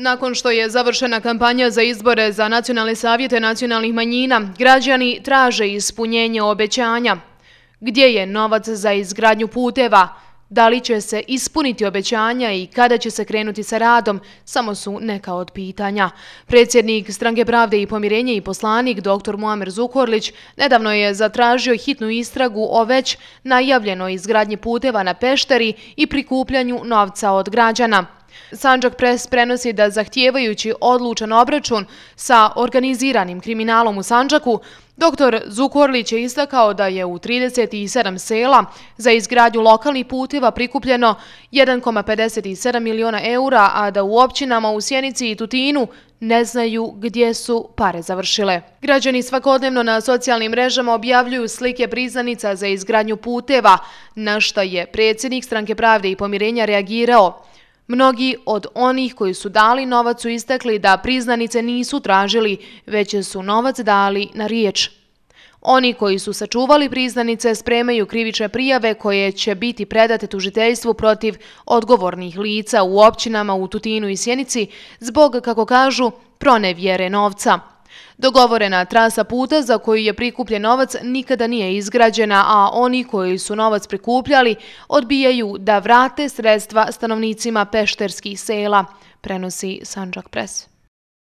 Nakon što je završena kampanja za izbore za nacionalne savjete nacionalnih manjina, građani traže ispunjenje obećanja. Gdje je novac za izgradnju puteva? Da li će se ispuniti obećanja i kada će se krenuti sa radom, samo su neka od pitanja. Predsjednik Stranke pravde i pomirenje i poslanik dr. Moamer Zukorlić nedavno je zatražio hitnu istragu o već najavljenoj izgradnji puteva na pešteri i prikupljanju novca od građana. Sanđak Pres prenosi da zahtijevajući odlučan obračun sa organiziranim kriminalom u Sanđaku, dr. Zukorlić je istakao da je u 37 sela za izgradnju lokalnih puteva prikupljeno 1,57 miliona eura, a da u općinama u Sjenici i Tutinu ne znaju gdje su pare završile. Građani svakodnevno na socijalnim mrežama objavljuju slike priznanica za izgradnju puteva, na što je predsjednik Stranke pravde i pomirenja reagirao. Mnogi od onih koji su dali novac su istakli da priznanice nisu tražili, već su novac dali na riječ. Oni koji su sačuvali priznanice spremaju krivične prijave koje će biti predate tužiteljstvu protiv odgovornih lica u općinama u Tutinu i Sjenici zbog, kako kažu, pronevjere novca. Dogovorena trasa puta za koju je prikupljen novac nikada nije izgrađena, a oni koji su novac prikupljali odbijaju da vrate sredstva stanovnicima pešterskih sela, prenosi Sanđak Press.